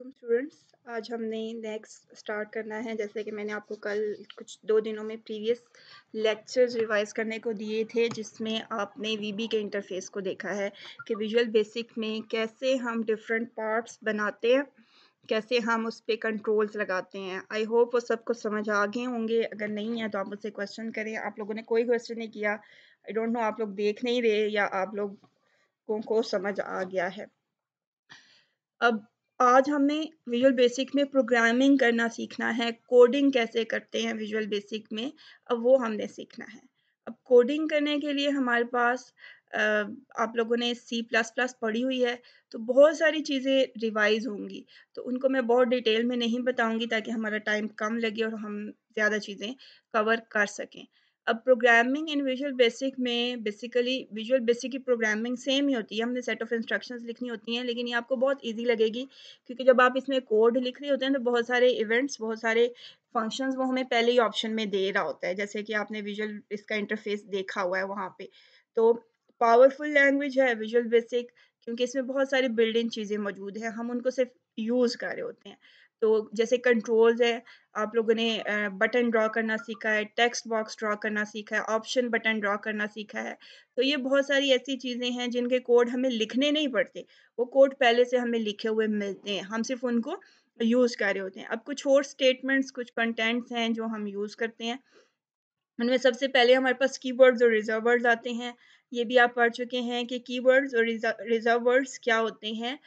वालेकुम स्टूडेंट्स आज हमने नेक्स्ट स्टार्ट करना है जैसे कि मैंने आपको कल कुछ दो दिनों में प्रीवियस लेक्चर्स रिवाइज करने को दिए थे जिसमें आपने वीबी के इंटरफेस को देखा है कि विजुअल बेसिक में कैसे हम डिफरेंट पार्ट्स बनाते हैं कैसे हम उस पर कंट्रोल्स लगाते हैं आई होप वो सबको समझ आ गए होंगे अगर नहीं है तो आप मुझसे क्वेश्चन करें आप लोगों ने कोई क्वेश्चन नहीं किया आई डोंट नो आप लोग देख नहीं रहे या आप लोगों को समझ आ गया है अब आज हमें विजुअल बेसिक में प्रोग्रामिंग करना सीखना है कोडिंग कैसे करते हैं विजुअल बेसिक में अब वो हमने सीखना है अब कोडिंग करने के लिए हमारे पास आप लोगों ने सी प्लस प्लस पढ़ी हुई है तो बहुत सारी चीज़ें रिवाइज होंगी तो उनको मैं बहुत डिटेल में नहीं बताऊंगी ताकि हमारा टाइम कम लगे और हम ज़्यादा चीज़ें कवर कर सकें अब प्रोग्रामिंग इन विजुअल बेसिक में बेसिकली विजुअल बेसिक की प्रोग्रामिंग सेम ही होती है हमने सेट ऑफ इंस्ट्रक्शंस लिखनी होती हैं लेकिन ये आपको बहुत इजी लगेगी क्योंकि जब आप इसमें कोड लिख रहे होते हैं तो बहुत सारे इवेंट्स बहुत सारे फंक्शंस वो हमें पहले ही ऑप्शन में दे रहा होता है जैसे कि आपने विजुअल इसका इंटरफेस देखा हुआ है वहाँ पर तो पावरफुल लैंग्वेज है विजुअल बेसिक क्योंकि इसमें बहुत सारी बिल्डिंग चीज़ें मौजूद हैं हम उनको सिर्फ यूज़ कर रहे होते हैं तो जैसे कंट्रोल्स है आप लोगों ने बटन ड्रॉ करना सीखा है टेक्स्ट बॉक्स ड्रॉ करना सीखा है ऑप्शन बटन ड्रॉ करना सीखा है तो ये बहुत सारी ऐसी चीज़ें हैं जिनके कोड हमें लिखने नहीं पड़ते वो कोड पहले से हमें लिखे हुए मिलते हैं हम सिर्फ उनको यूज़ कर रहे होते हैं अब कुछ और स्टेटमेंट्स कुछ कंटेंट्स हैं जो हम यूज़ करते हैं उनमें सबसे पहले हमारे पास कीवर्ड्स और रिजर्वर्ड्स आते हैं ये भी आप पढ़ चुके हैं कि कीवर्ड्स और रिजर्वर्ड्स क्या होते हैं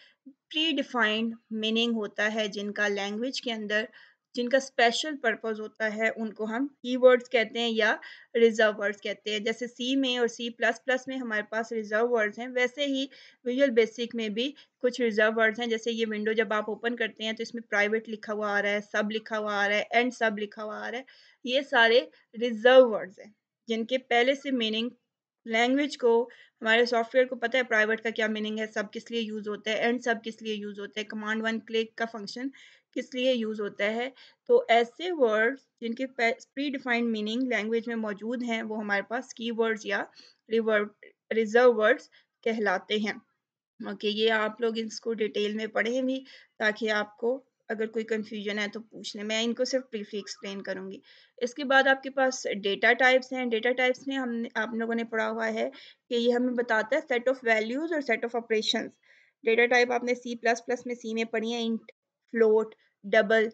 प्री डिफाइंड मीनिंग होता है जिनका लैंग्वेज के अंदर जिनका स्पेशल पर्पस होता है उनको हम वर्ड्स कहते हैं या रिजर्व वर्ड्स कहते हैं जैसे सी में और सी प्लस प्लस में हमारे पास रिजर्व वर्ड्स हैं वैसे ही विजुअल बेसिक में भी कुछ रिजर्व वर्ड्स हैं जैसे ये विंडो जब आप ओपन करते हैं तो इसमें प्राइवेट लिखा हुआ आ रहा है सब लिखा हुआ आ रहा है एंड सब लिखा हुआ आ रहा है ये सारे रिजर्व वर्ड्स हैं जिनके पहले से मीनिंग लैंग्वेज को हमारे सॉफ्टवेयर को पता है प्राइवेट का क्या मीनिंग है सब किस लिए यूज़ होता है एंड सब किस लिए यूज़ होता है कमांड वन क्लिक का फंक्शन किस लिए यूज़ होता है तो ऐसे वर्ड्स जिनके प्री डिफाइंड मीनिंग लैंग्वेज में मौजूद हैं वो हमारे पास की वर्ड्स या रिजर्व वर्ड्स कहलाते हैं ओके okay, ये आप लोग इसको डिटेल में पढ़ें भी ताकि आपको अगर कोई कन्फ्यूजन है तो पूछ लें मैं इनको सिर्फ ब्रीफली एक्सप्लेन करूँगी इसके बाद आपके पास डेटा टाइप्स हैं डेटा टाइप्स में हम आप लोगों ने पढ़ा हुआ है कि ये हमें बताता है सेट ऑफ वैल्यूज़ और set of operation data type आपने सी प्लस प्लस में सी में पढ़ी है int float double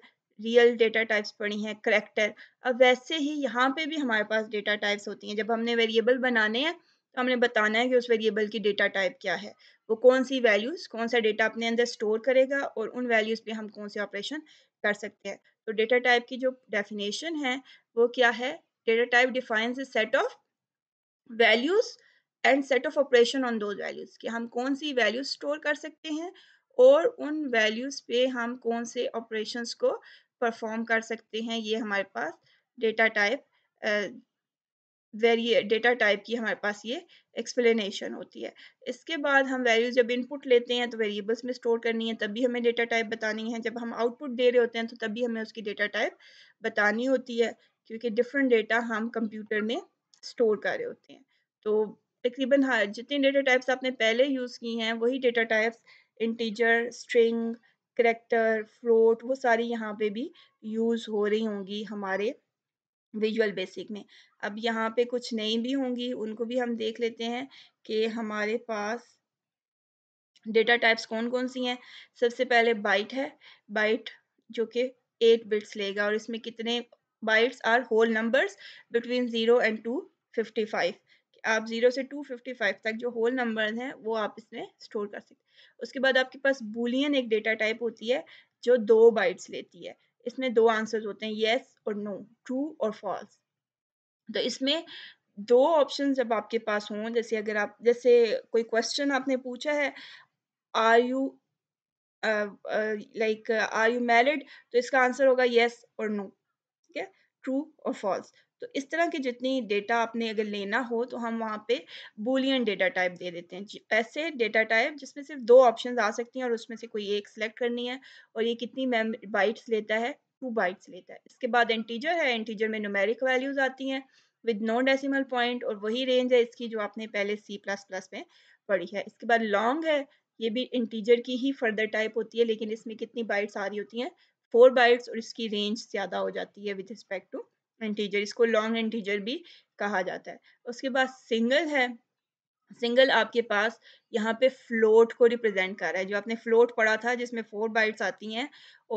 real data types पढ़ी हैं करेक्टर अब वैसे ही यहाँ पे भी हमारे पास डेटा टाइप्स होती हैं जब हमने वेरिएबल बनाने हैं हमने बताना है कि उस वेरिएबल की डेटा टाइप क्या है वो कौन सी वैल्यूज़ कौन सा डेटा अपने अंदर स्टोर करेगा और उन वैल्यूज़ पे हम कौन से ऑपरेशन कर सकते हैं तो डेटा टाइप की जो डेफिनेशन है वो क्या है data type defines set of values and set of operation on दो वैल्यूज़ कि हम कौन सी वैल्यूज स्टोर कर सकते हैं और उन वैल्यूज़ पे हम कौन से ऑपरेशंस को परफॉर्म कर सकते हैं ये हमारे पास डेटा टाइप वेरिए डेटा टाइप की हमारे पास ये एक्सप्लेनेशन होती है इसके बाद हम वैल्यूज जब इनपुट लेते हैं तो वेरिएबल्स में स्टोर करनी है तभी हमें डेटा टाइप बतानी है जब हम आउटपुट दे रहे होते हैं तो तभी हमें उसकी डेटा टाइप बतानी होती है क्योंकि डिफरेंट डेटा हम कंप्यूटर में स्टोर कर रहे होते हैं तो तकरीबन हर हाँ, जितने डेटा टाइप्स आपने पहले यूज़ की हैं वही data types integer string character float वो सारी यहाँ पे भी यूज़ हो रही होंगी हमारे विजुअल बेसिक में अब यहाँ पे कुछ नई भी होंगी उनको भी हम देख लेते हैं कि हमारे पास डेटा टाइप्स कौन कौन सी हैं सबसे पहले बाइट है बाइट जो कि एट बिट्स लेगा और इसमें कितने bytes are whole numbers between zero and two fifty five आप ज़ीरो से टू फिफ्टी फाइव तक जो होल नंबर हैं वो आप इसमें स्टोर कर सकते उसके बाद आपके पास बुलियन एक डेटा टाइप होती है जो दो बाइट्स लेती है इसमें दो आंसर्स होते हैं येस और नो ट्रू और फॉल्स तो इसमें दो ऑप्शन जब आपके पास हों जैसे अगर आप जैसे कोई क्वेश्चन आपने पूछा है are you like are you married तो इसका आंसर होगा येस और नो ठीक है ट्रू और फॉल्स तो इस तरह के जितनी डेटा आपने अगर लेना हो तो हम वहाँ पे बोलियन डेटा टाइप दे देते हैं ऐसे डेटा टाइप जिसमें सिर्फ दो ऑप्शन आ सकती हैं और उसमें से कोई एक सेलेक्ट करनी है और ये कितनी मेम बाइट्स लेता है टू बाइट्स लेता है इसके बाद इंटीजर है इंटीजर में न्यूमेरिक वैल्यूज़ आती हैं विद नो डेसिमल पॉइंट और वही रेंज है इसकी जो आपने पहले सी प्लस प्लस में पढ़ी है इसके बाद लॉन्ग है ये भी इंटीजर की ही फर्दर टाइप होती है लेकिन इसमें कितनी बाइट्स आ रही होती हैं फोर बाइट्स और इसकी रेंज ज़्यादा हो जाती है विद रिस्पेक्ट टू इंटीजर इसको लॉन्ग इंटीजर भी कहा जाता है उसके बाद सिंगल है सिंगल आपके पास यहाँ पे फ्लोट को रिप्रेजेंट कर रहा है जो आपने फ्लोट पढ़ा था जिसमें फोर बाइट्स आती हैं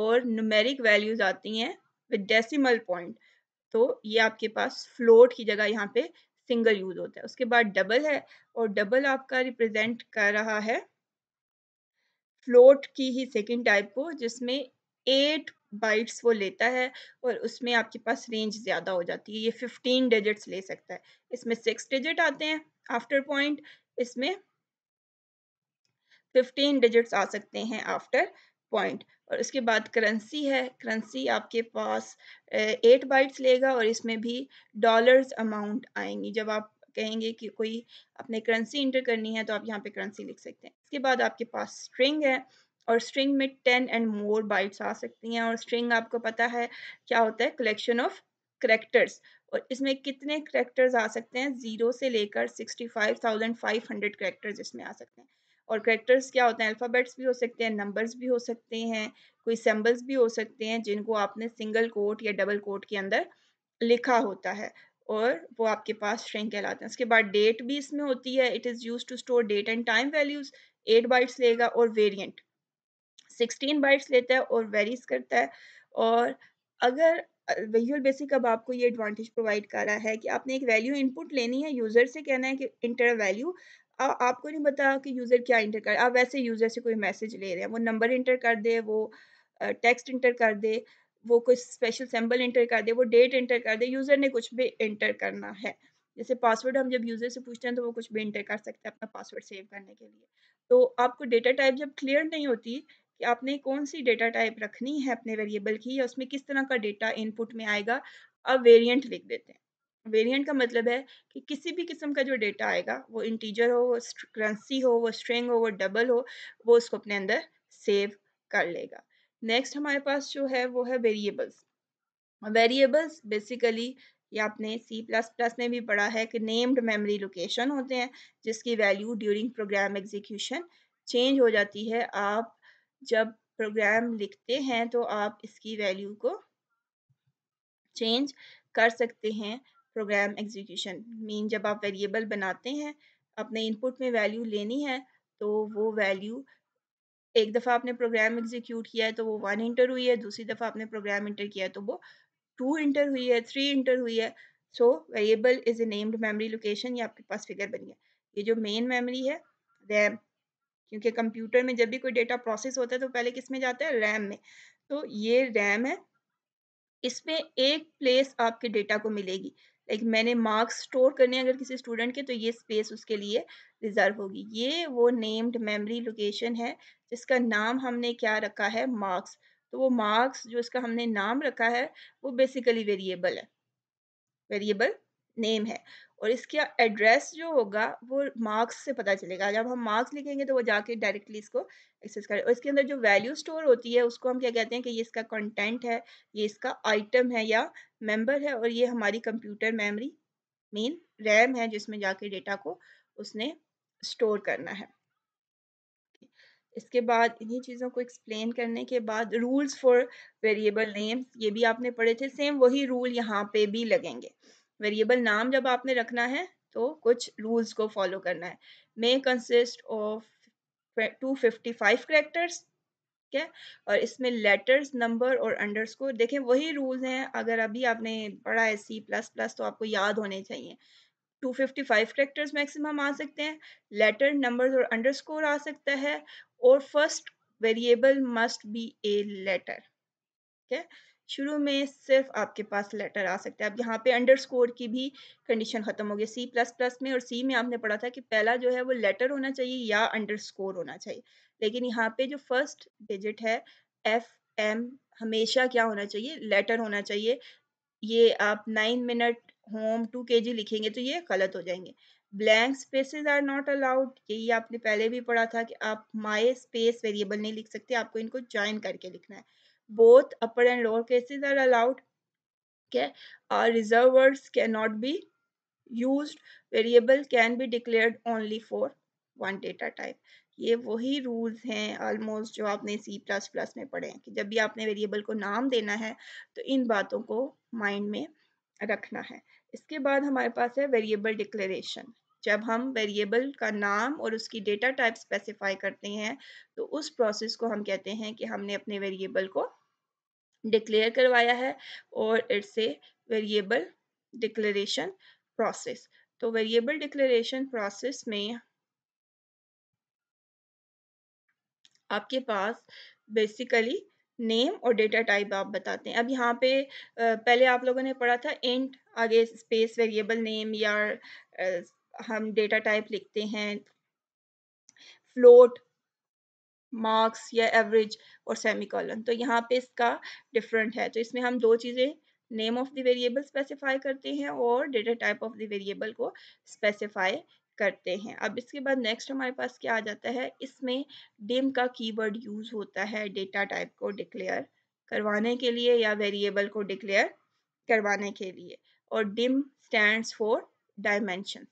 और न्यूमेरिक वैल्यूज आती हैं विद डेसिमल पॉइंट तो ये आपके पास फ्लोट की जगह यहाँ पे सिंगल यूज होता है उसके बाद डबल है और डबल आपका रिप्रेजेंट कर रहा है फ्लोट की ही सेकेंड टाइप को जिसमें एट बाइट्स वो लेता है और उसमें आपके पास रेंज ज़्यादा हो जाती है ये फिफ्टीन डिजिट्स ले सकता है इसमें सिक्स डिजिट आते हैं आफ्टर पॉइंट इसमें फिफ्टीन डिजिट्स आ सकते हैं आफ्टर पॉइंट और उसके बाद करेंसी है करेंसी आपके पास एट बाइट्स लेगा और इसमें भी डॉलर्स अमाउंट आएंगी जब आप कहेंगे कि कोई अपने करेंसी इंटर करनी है तो आप यहाँ पे करेंसी लिख सकते हैं इसके बाद आपके पास स्ट्रिंग है और स्ट्रिंग में टेन एंड मोर बाइट्स आ सकती हैं और स्ट्रिंग आपको पता है क्या होता है कलेक्शन ऑफ करेक्टर्स और इसमें कितने करेक्टर्स आ सकते हैं ज़ीरो से लेकर sixty five thousand five hundred characters इसमें आ सकते हैं और करेक्टर्स क्या होते हैं अल्फ़ाबेट्स भी हो सकते हैं नंबर्स भी हो सकते हैं कोई सिम्बल्स भी हो सकते हैं जिनको आपने सिंगल कोट या डबल कोट के अंदर लिखा होता है और वो आपके पास स्ट्रिंग कहलाते हैं उसके बाद डेट भी इसमें होती है it is use to store date and time values eight bytes लेगा और वेरियंट सिक्सटीन बाइट्स लेता है और वेरीज करता है और अगर विजुअल बेसिक अब आपको ये एडवांटेज प्रोवाइड कर रहा है कि आपने एक वैल्यू इनपुट लेनी है यूज़र से कहना है कि इंटर वैल्यू आपको नहीं पता कि यूज़र क्या इंटर कर आप वैसे यूज़र से कोई मैसेज ले रहे हैं वो नंबर इंटर कर दे वो टेक्स्ट इंटर कर दे वो कोई स्पेशल सिंबल इंटर कर दे वो डेट इंटर कर दे यूज़र ने कुछ भी इंटर करना है जैसे पासवर्ड हम जब यूज़र से पूछते हैं तो वो कुछ भी इंटर कर सकते हैं अपना पासवर्ड सेव करने के लिए तो आपको डेटा टाइप जब क्लियर नहीं होती कि आपने कौन सी डेटा टाइप रखनी है अपने वेरिएबल की या उसमें किस तरह का डेटा इनपुट में आएगा अब वेरिएंट लिख देते हैं वेरिएंट का मतलब है कि किसी भी किस्म का जो डेटा आएगा वो इंटीजर हो वो करेंसी हो वो स्ट्रिंग हो वो डबल हो वो उसको अपने अंदर सेव कर लेगा नेक्स्ट हमारे पास जो है वो है वेरिएबल्स वेरिएबल्स बेसिकली या आपने सी प्लस प्लस में भी पढ़ा है कि नेम्ड मेमोरी लोकेशन होते हैं जिसकी value during program execution change हो जाती है आप जब प्रोग्राम लिखते हैं तो आप इसकी वैल्यू को चेंज कर सकते हैं प्रोग्राम एग्जीक्यूशन मीन जब आप वेरिएबल बनाते हैं अपने इनपुट में वैल्यू लेनी है तो वो वैल्यू एक दफ़ा आपने प्रोग्राम एग्जीक्यूट किया है तो वो वन इंटर हुई है दूसरी दफ़ा आपने प्रोग्राम इंटर किया है तो वो टू इंटर हुई है थ्री इंटर हुई है so variable is a named memory location ये आपके पास फिगर बनी है ये जो मेन मेमोरी है रैम क्योंकि कंप्यूटर में जब भी कोई डेटा प्रोसेस होता है तो पहले किस में जाता है रैम में तो ये रैम है इसमें एक प्लेस आपके डेटा को मिलेगी लाइक मैंने मार्क्स स्टोर करने अगर किसी स्टूडेंट के तो ये स्पेस उसके लिए रिजर्व होगी ये वो नेम्ड मेमोरी लोकेशन है जिसका नाम हमने क्या रखा है मार्क्स तो वो मार्क्स जो इसका हमने नाम रखा है वो बेसिकली वेरिएबल है वेरिएबल नेम है और इसका एड्रेस जो होगा वो मार्क्स से पता चलेगा जब हम मार्क्स लिखेंगे तो वो जाके डायरेक्टली इसको एक्सेस करें और इसके अंदर जो वैल्यू स्टोर होती है उसको हम क्या कहते हैं कि ये इसका कंटेंट है ये इसका आइटम है या मेंबर है और ये हमारी कंप्यूटर मेमोरी मेन रैम है जिसमें जाके डेटा को उसने स्टोर करना है इसके बाद इन्हीं चीज़ों को एक्सप्लेन करने के बाद रूल्स फॉर वेरिएबल नेम्स ये भी आपने पढ़े थे सेम वही रूल यहाँ पे भी लगेंगे वेरिएबल नाम जब आपने रखना है तो कुछ रूल्स को फॉलो करना है may consist of five characters ठीक है और इसमें लेटर्स नंबर और स्कोर देखें वही रूल्स हैं अगर अभी आपने पढ़ा है सी प्लस प्लस तो आपको याद होने चाहिए 255 करेक्टर्स मैक्सिमम आ सकते हैं लेटर नंबर्स और अंडरस्कोर आ सकता है और first variable must be a letter ठीक है शुरू में सिर्फ आपके पास लेटर आ सकता है अब यहाँ पे अंडरस्कोर की भी कंडीशन ख़त्म हो गई सी प्लस प्लस में और सी में आपने पढ़ा था कि पहला जो है वो लेटर होना चाहिए या अंडरस्कोर होना चाहिए लेकिन यहाँ पे जो फर्स्ट डिजिट है एफ एम हमेशा क्या होना चाहिए लेटर होना चाहिए ये आप नाइन मिनट होम टू के जी लिखेंगे तो ये गलत हो जाएंगे blank spaces are not allowed यही आपने पहले भी पढ़ा था कि आप माई स्पेस वेरिएबल नहीं लिख सकते आपको इनको ज्वाइन करके लिखना है both upper and lower cases are allowed okay uh, reserve words cannot be used variable can be declared only for one data type ये वही रूल्स हैं ऑलमोस्ट जो आपने सी प्लस प्लस में पढ़े हैं कि जब भी आपने वेरिएबल को नाम देना है तो इन बातों को माइंड में रखना है इसके बाद हमारे पास है वेरिएबल डिक्लेरेशन जब हम वेरिएबल का नाम और उसकी डेटा टाइप स्पेसिफाई करते हैं तो उस प्रोसेस को हम कहते हैं कि हमने अपने वेरिएबल को डिक्लेयर करवाया है और it's a variable declaration process तो वेरिएबल डिक्लेरेशन प्रोसेस में आपके पास बेसिकली नेम और डेटा टाइप आप बताते हैं अब यहाँ पे पहले आप लोगों ने पढ़ा था इंट आगे स्पेस वेरिएबल नेम या हम डेटा टाइप लिखते हैं फ्लोट मार्क्स या एवरेज और सेमी कॉलन तो यहाँ पे इसका डिफरेंट है तो इसमें हम दो चीज़ें name of the variable specify करते हैं और data type of the variable को स्पेसिफाई करते हैं अब इसके बाद नेक्स्ट हमारे पास क्या आ जाता है इसमें डिम का कीवर्ड यूज़ होता है डेटा टाइप को डिक्लेयर करवाने के लिए या वेरिएबल को डिक्लेयर करवाने के लिए और dim stands for dimension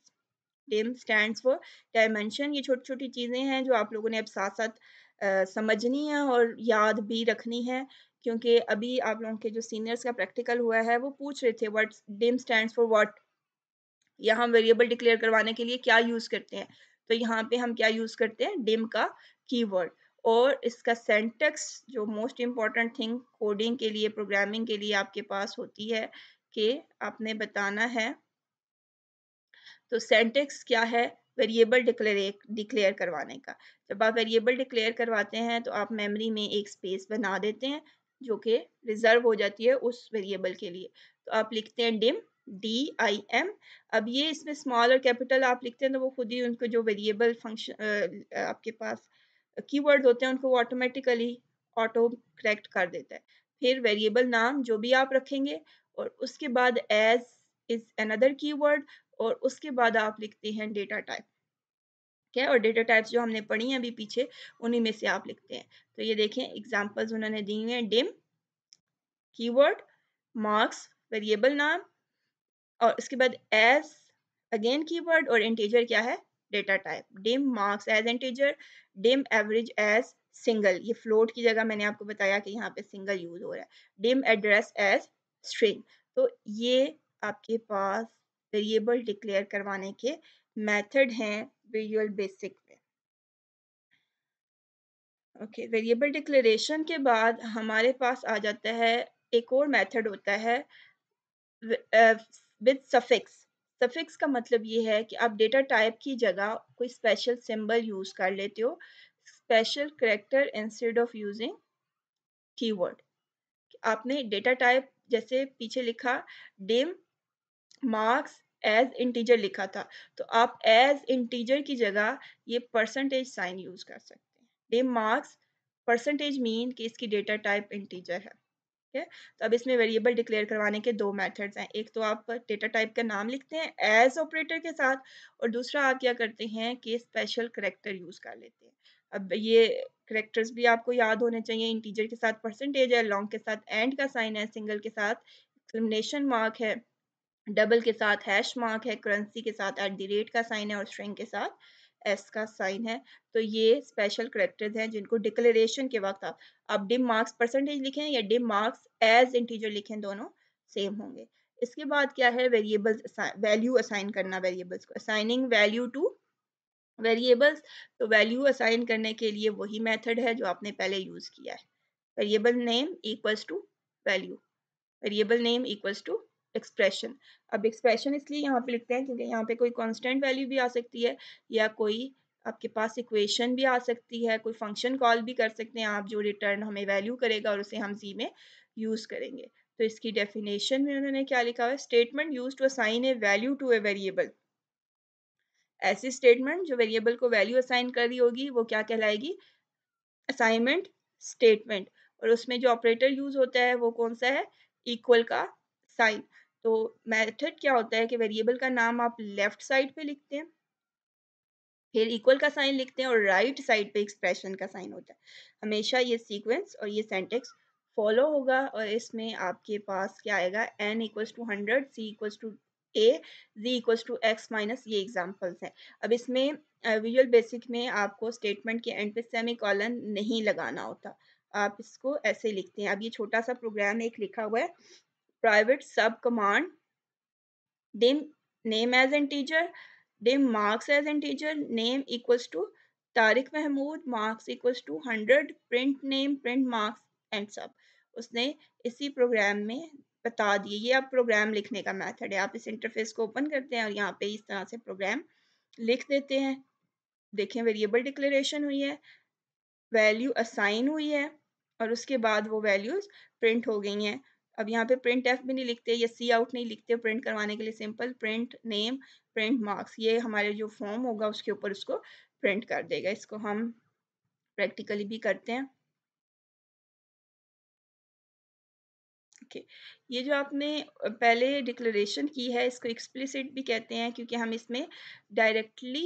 dim stands for dimension ये छोटी छोटी चीज़ें हैं जो आप लोगों ने अब साथ साथ समझनी है और याद भी रखनी है क्योंकि अभी आप लोगों के जो सीनियर्स का प्रैक्टिकल हुआ है वो पूछ रहे थे what dim stand for what या हम वेरिएबल डिक्लेयर करवाने के लिए क्या यूज़ करते हैं तो यहाँ पे हम क्या यूज़ करते हैं डिम का कीवर्ड और इसका सेंटेक्स जो मोस्ट इम्पॉर्टेंट थिंग कोडिंग के लिए प्रोग्रामिंग के लिए आपके पास होती है कि आपने बताना है तो सेंटेक्स क्या है वेरिएबल डिक्लेयर डिक्लेयर करवाने का जब आप वेरिएबल डिक्लेयर करवाते हैं तो आप मेमोरी में एक स्पेस बना देते हैं जो कि रिजर्व हो जाती है उस वेरिएबल के लिए तो आप लिखते हैं डिम डी आई एम अब ये इसमें स्मॉल और कैपिटल आप लिखते हैं तो वो खुद ही उनको जो वेरिएबल फंक्शन आपके पास कीवर्ड होते हैं उनको वो ऑटोमेटिकली ऑटो करेक्ट कर देता है फिर वेरिएबल नाम जो भी आप रखेंगे और उसके बाद एज इज अनदर कीवर्ड और उसके बाद आप लिखते हैं डेटा टाइप ठीक है और डेटा टाइप्स जो हमने पढ़ी हैं अभी पीछे उन्हीं में से आप लिखते हैं तो ये देखें एग्जांपल्स उन्होंने दी हुई हैं डिम कीवर्ड मार्क्स वेरिएबल नाम और इसके बाद एज अगेन कीवर्ड और इंटीजर क्या है data type dim marks as integer dim average as single ये फ्लोट की जगह मैंने आपको बताया कि यहाँ पे सिंगल यूज हो रहा है डिम एड्रेस एज स्ट्रिंग तो ये आपके पास वेरिएबल डिक्लेयर करवाने के मेथड हैं विजुअल बेसिक में ओके वेरिएबल डिक्लेरेशन के बाद हमारे पास आ जाता है एक और मेथड होता है विद सफिक्स सफिक्स का मतलब ये है कि आप डेटा टाइप की जगह कोई स्पेशल सिंबल यूज़ कर लेते हो special character instead of using keyword आपने डेटा टाइप जैसे पीछे लिखा डिम मार्क्स एज इंटीजर लिखा था तो आप एज इंटीजर की जगह ये परसेंटेज साइन यूज कर सकते हैं दे मार्क्स परसेंटेज मीन कि इसकी डेटा टाइप इंटीजर है ठीक है तो अब इसमें वेरिएबल डिक्लेयर करवाने के दो मेथड्स हैं एक तो आप डेटा टाइप का नाम लिखते हैं एज ऑपरेटर के साथ और दूसरा आप क्या करते हैं कि स्पेशल करेक्टर यूज़ कर लेते हैं अब ये करेक्टर्स भी आपको याद होने चाहिए इंटीजर के साथ परसेंटेज है लॉन्ग के साथ एंड का साइन है सिंगल के साथ एक्सक्लेमेशन मार्क है डबल के साथ हैश मार्क है करेंसी के साथ एट दी रेट का साइन है और स्ट्रिंग के साथ एस का साइन है तो ये स्पेशल करेक्टर्स हैं जिनको डिक्लेरेशन के वक्त आप आप डिम मार्क्स परसेंटेज लिखें या डिम मार्क्स एज इंटीजर लिखें दोनों सेम होंगे इसके बाद क्या है वेरिएबल्स वैल्यू असाइन करना वेरिएबल्स को असाइनिंग वैल्यू टू वेरिएबल्स तो वैल्यू असाइन करने के लिए वही मेथड है जो आपने पहले यूज़ किया है variable name equals to value variable name equals to expression अब एक्सप्रेशन इसलिए यहाँ पे लिखते हैं क्योंकि यहाँ पे कोई कांस्टेंट वैल्यू भी आ सकती है या कोई आपके पास इक्वेशन भी आ सकती है कोई फंक्शन कॉल भी कर सकते हैं आप जो रिटर्न हमें वैल्यू करेगा और उसे हम जी में यूज़ करेंगे तो इसकी डेफिनेशन में उन्होंने क्या लिखा हुआ है statement use to assign a value to a variable ऐसी स्टेटमेंट जो वेरिएबल को वैल्यू असाइन कर रही होगी वो क्या कहलाएगी असाइनमेंट स्टेटमेंट और उसमें जो ऑपरेटर यूज होता है वो कौन सा है इक्वल का साइन तो मेथड क्या होता है कि वेरिएबल का नाम आप लेफ्ट साइड पे लिखते हैं फिर इक्वल का साइन लिखते हैं और राइट right साइड पे एक्सप्रेशन का साइन होता है हमेशा ये सीक्वेंस और ये सेंटेक्स फॉलो होगा और इसमें आपके पास क्या आएगा N equals to hundred C equals to A G equals to X minus ये एग्जाम्पल्स हैं अब इसमें विजुअल uh, बेसिक में आपको स्टेटमेंट के एंड पे सेमी कॉलन नहीं लगाना होता आप इसको ऐसे लिखते हैं अब ये छोटा सा प्रोग्राम एक लिखा हुआ है private sub command dim name as integer dim marks as integer name equals to tariq Mahmood marks equals to 100 print name print marks and sub उसने इसी प्रोग्राम में बता दिए ये अब प्रोग्राम लिखने का मेथड है आप इस इंटरफेस को ओपन करते हैं और यहाँ पे इस तरह से प्रोग्राम लिख देते हैं देखें वेरिएबल डिक्लेरेशन हुई है वैल्यू असाइन हुई है और उसके बाद वो वैल्यूज़ प्रिंट हो गई हैं अब यहाँ पे प्रिंट एफ भी नहीं लिखते या सी आउट नहीं लिखते प्रिंट करवाने के लिए simple print name print marks ये हमारे जो फॉर्म होगा उसके ऊपर उसको प्रिंट कर देगा इसको हम प्रैक्टिकली भी करते हैं ओके okay. ये जो आपने पहले डिक्लेरेशन की है इसको एक्सप्लिसिट भी कहते हैं क्योंकि हम इसमें डायरेक्टली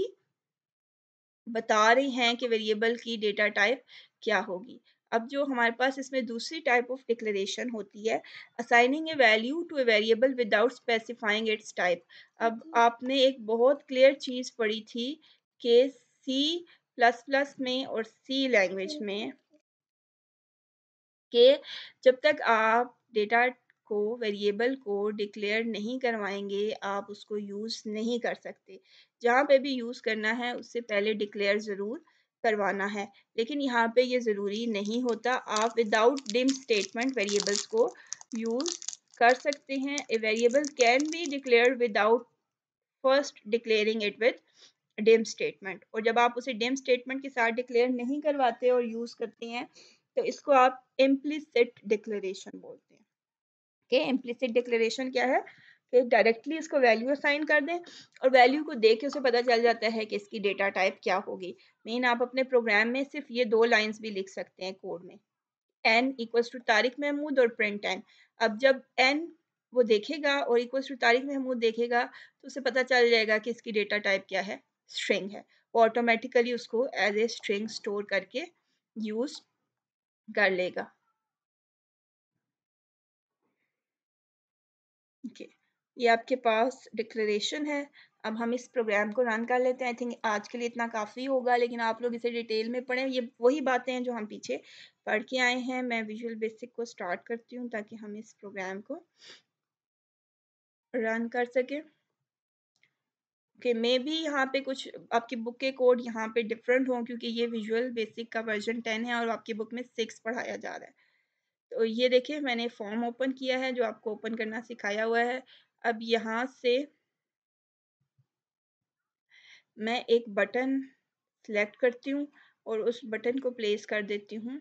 बता रहे हैं कि वेरिएबल की डेटा टाइप क्या होगी अब जो हमारे पास इसमें दूसरी टाइप ऑफ डिक्लेरेशन होती है assigning a value to a variable without specifying its type अब आपने एक बहुत क्लियर चीज़ पढ़ी थी कि सी प्लस प्लस में और सी लैंग्वेज में कि जब तक आप डेटा को वेरिएबल को डिक्लेयर नहीं करवाएंगे आप उसको यूज़ नहीं कर सकते जहाँ पे भी यूज़ करना है उससे पहले डिक्लेयर ज़रूर करवाना है लेकिन यहाँ पे ये ज़रूरी नहीं होता आप विदाउट डिम स्टेटमेंट वेरिएबल्स को यूज़ कर सकते हैं a variable can be declare without first declaring it with dim statement और जब आप उसे डिम स्टेटमेंट के साथ डिक्लेयर नहीं करवाते और यूज़ करते हैं तो इसको आप इम्प्लिसिट डिक्लेरेशन बोलते हैं ओके इम्प्लिसिट डिक्लेरेशन क्या है फिर डायरेक्टली इसको वैल्यू असाइन कर दें और वैल्यू को देख के उसे पता चल जाता है कि इसकी डेटा टाइप क्या होगी मेन आप अपने प्रोग्राम में सिर्फ ये दो लाइंस भी लिख सकते हैं कोड में N equals to Tariq Mahmood और प्रिंट एन अब जब एन वो देखेगा और इक्वल्स टू तारिक महमूद देखेगा तो उसे पता चल जाएगा कि इसकी डेटा टाइप क्या है स्ट्रिंग है वो ऑटोमेटिकली उसको एज ए स्ट्रिंग स्टोर करके यूज कर लेगा okay. ये आपके पास डिक्लेरेशन है अब हम इस प्रोग्राम को रन कर लेते हैं आई थिंक आज के लिए इतना काफ़ी होगा लेकिन आप लोग इसे डिटेल में पढ़ें ये वही बातें हैं जो हम पीछे पढ़ के आए हैं मैं विजुअल बेसिक को स्टार्ट करती हूँ ताकि हम इस प्रोग्राम को रन कर सकें ओके मे भी यहाँ पे कुछ आपकी बुक के कोड यहाँ पे डिफरेंट हों क्योंकि ये विजुअल बेसिक का वर्जन टेन है और आपकी बुक में सिक्स पढ़ाया जा रहा है तो ये देखिए मैंने फॉर्म ओपन किया है जो आपको ओपन करना सिखाया हुआ है अब यहाँ से मैं एक बटन सेलेक्ट करती हूँ और उस बटन को प्लेस कर देती हूँ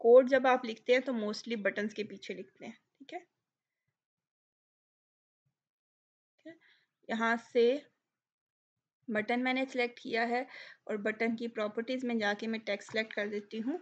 कोड जब आप लिखते हैं तो मोस्टली बटन्स के पीछे लिखते हैं ठीक है यहाँ से बटन मैंने सेलेक्ट किया है और बटन की प्रॉपर्टीज़ में जाके मैं टेक्स्ट सेलेक्ट कर देती हूँ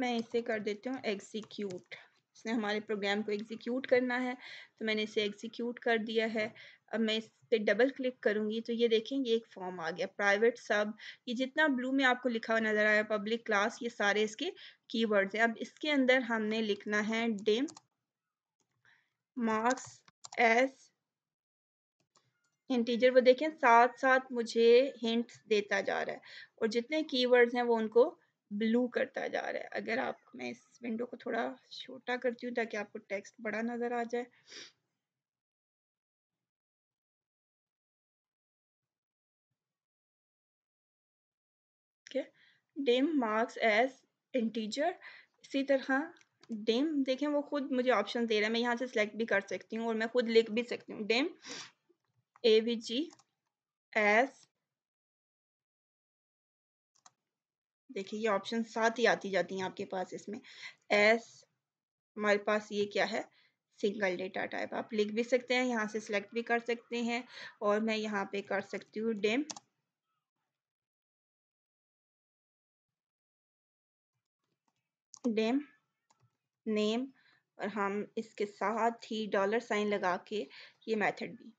मैं इसे कर देती हूँ एग्जीक्यूट इसने हमारे प्रोग्राम को एग्जीक्यूट करना है तो मैंने इसे एग्जीक्यूट कर दिया है अब मैं इस पर डबल क्लिक करूँगी तो ये देखें ये एक फॉर्म आ गया प्राइवेट सब ये जितना ब्लू में आपको लिखा हुआ नज़र आया पब्लिक क्लास ये सारे इसके कीवर्ड्स हैं अब इसके अंदर हमने लिखना है डिम मार्क्स एस इंटीजर वो देखें साथ साथ मुझे हिंट्स देता जा रहा है और जितने कीवर्ड्स हैं वो उनको ब्लू करता जा रहा है अगर आप मैं इस विंडो को थोड़ा छोटा करती हूँ ताकि आपको टेक्स्ट बड़ा नज़र आ जाए डेम मार्क्स एज इंटीजर इसी तरह डेम देखें वो खुद मुझे ऑप्शन दे रहा है मैं यहाँ से सिलेक्ट भी कर सकती हूँ और मैं खुद लिख भी सकती हूँ dim A V G S देखिए ये ऑप्शन सात ही आती जाती हैं आपके पास इसमें एस हमारे पास ये क्या है सिंगल डेटा टाइप आप लिख भी सकते हैं यहाँ से सिलेक्ट भी कर सकते हैं और मैं यहाँ पे कर सकती हूँ डेम डेम नेम और हम इसके साथ ही डॉलर साइन लगा के ये मेथड भी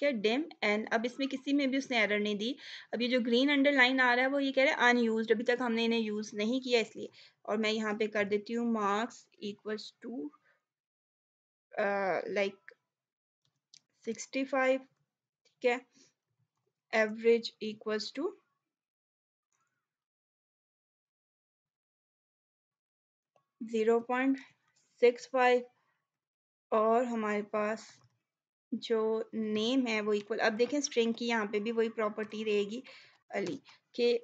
ठीक है डिम एंड अब इसमें किसी में भी उसने एरर नहीं दी अब ये जो ग्रीन अंडरलाइन आ रहा है वो ये कह रहा है अनयूज अभी तक हमने इन्हें यूज़ नहीं किया इसलिए और मैं यहाँ पे कर देती हूँ marks equals to like sixty five ठीक है average equals to zero point six five और हमारे पास जो नेम है वो इक्वल अब देखें स्ट्रिंग की यहाँ पे भी वही प्रॉपर्टी रहेगी अली कि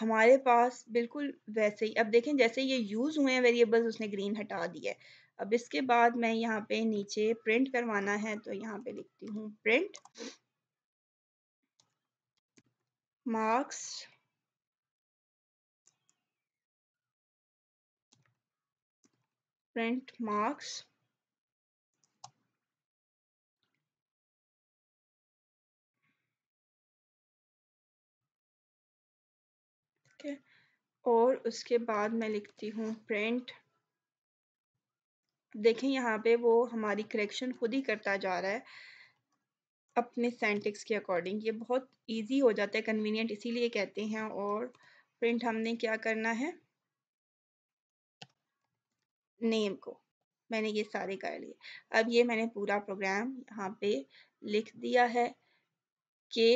हमारे पास बिल्कुल वैसे ही अब देखें जैसे ये यूज़ हुए हैं वेरिएबल्स उसने ग्रीन हटा दिया है अब इसके बाद मैं यहाँ पे नीचे प्रिंट करवाना है तो यहाँ पे लिखती हूँ प्रिंट मार्क्स प्रिंट मार्क्स और उसके बाद मैं लिखती हूँ प्रिंट देखें यहाँ पे वो हमारी करेक्शन खुद ही करता जा रहा है अपने सेंटेक्स के अकॉर्डिंग ये बहुत इजी हो जाता है कन्वीनियंट इसीलिए कहते हैं और प्रिंट हमने क्या करना है नेम को मैंने ये सारे कर लिए अब ये मैंने पूरा प्रोग्राम यहाँ पे लिख दिया है कि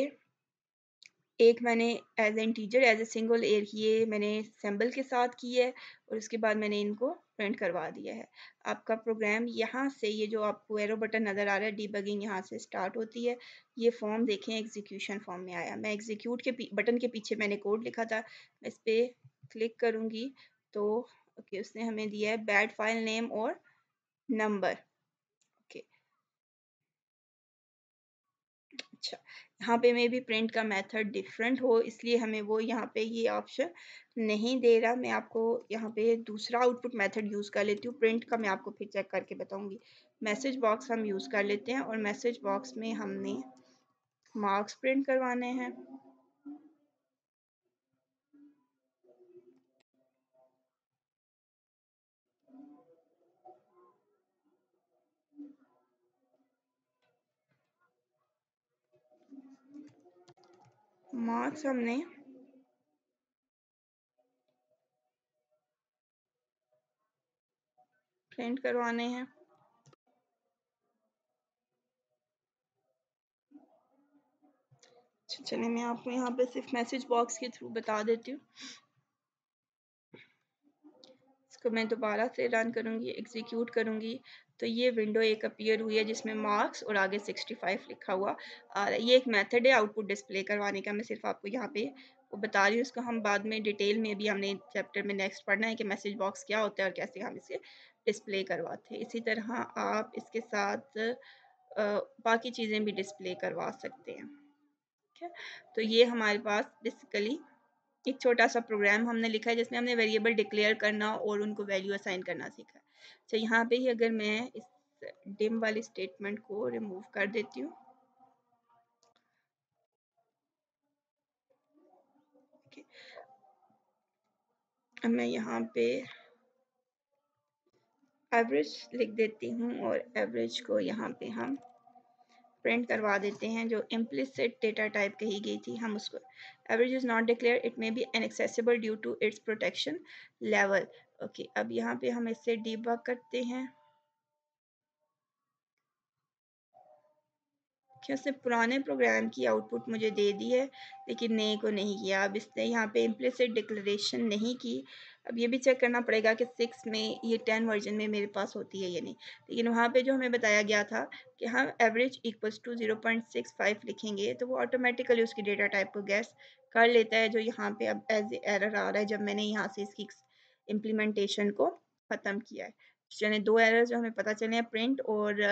एक मैंने as a integer as a single एयर ये मैंने सैम्बल के साथ की है और उसके बाद मैंने इनको प्रिंट करवा दिया है आपका प्रोग्राम यहाँ से ये जो आपको एरो बटन नज़र आ रहा है डीबगिंग यहाँ से स्टार्ट होती है ये फॉर्म देखें एग्जीक्यूशन फॉर्म में आया मैं एग्जीक्यूट के बटन के पीछे मैंने कोड लिखा था मैं इस पर क्लिक करूँगी तो ओके okay, उसने हमें दिया है बैड फाइल नेम और नंबर यहाँ पे मे भी प्रिंट का मेथड डिफरेंट हो इसलिए हमें वो यहाँ पे ये ऑप्शन नहीं दे रहा मैं आपको यहाँ पे दूसरा आउटपुट मेथड यूज़ कर लेती हूँ प्रिंट का मैं आपको फिर चेक करके बताऊँगी मैसेज बॉक्स हम यूज़ कर लेते हैं और मैसेज बॉक्स में हमने मार्क्स प्रिंट करवाने हैं मार्क्स हमने प्रिंट करवाने हैं अच्छा, चलिए मैं आपको यहाँ पे सिर्फ मैसेज बॉक्स के थ्रू बता देती हूँ इसको मैं दोबारा से रन करूंगी एग्जीक्यूट करूंगी तो ये विंडो एक अपीयर हुई है जिसमें मार्क्स और आगे 65 लिखा हुआ आ रहा है ये एक मेथड है आउटपुट डिस्प्ले करवाने का मैं सिर्फ आपको यहाँ पे वो बता रही हूँ इसको हम बाद में डिटेल में भी हमने चैप्टर में नेक्स्ट पढ़ना है कि मैसेज बॉक्स क्या होता है और कैसे हम इसे डिस्प्ले करवाते हैं इसी तरह आप इसके साथ बाकी चीज़ें भी डिस्प्ले करवा सकते हैं ठीक है तो ये हमारे पास बेसिकली एक छोटा सा प्रोग्राम हमने लिखा है जिसमें हमने वेरिएबल डिक्लेयर करना और उनको वैल्यू असाइन करना सीखा है तो यहाँ पे ही अगर मैं इस डिम वाली स्टेटमेंट को रिमूव कर देती हूँ अब मैं यहाँ पे एवरेज लिख देती हूँ और एवरेज को यहाँ पे हम प्रिंट करवा देते हैं जो इम्प्लिसिट डेटा टाइप कही गई थी हम उसको average is not declare it may be an due to its protection level okay अब यहाँ पे हम इससे वर्क करते हैं कि उसने पुराने प्रोग्राम की आउटपुट मुझे दे दी है लेकिन नए को नहीं किया अब इसने यहाँ पे इम्प्लिसिट डिक्लेरेशन नहीं की अब ये भी चेक करना पड़ेगा कि सिक्स में ये टेन वर्जन में मेरे पास होती है या नहीं लेकिन वहाँ पे जो हमें बताया गया था कि हम average equals to zero point six five लिखेंगे तो वो ऑटोमेटिकली उसकी डेटा टाइप को गैस कर लेता है जो यहाँ पे अब एज एरर आ रहा है जब मैंने यहाँ से इसकी इम्प्लीमेंटेशन को ख़त्म किया है यानी दो एरर जो हमें पता चले हैं प्रिंट और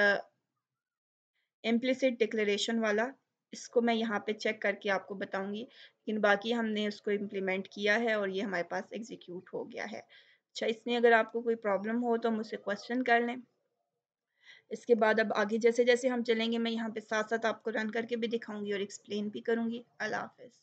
इम्प्लिसिट डिक्लेरेशन वाला इसको मैं यहाँ पे चेक करके आपको बताऊंगी लेकिन बाकी हमने उसको इम्प्लीमेंट किया है और ये हमारे पास एग्जीक्यूट हो गया है अच्छा इसमें अगर आपको कोई प्रॉब्लम हो तो मुझसे क्वेश्चन कर लें इसके बाद अब आगे जैसे जैसे हम चलेंगे मैं यहाँ पे साथ साथ आपको रन करके भी दिखाऊंगी और एक्सप्लेन भी करूँगी अल्लाह हाफिज़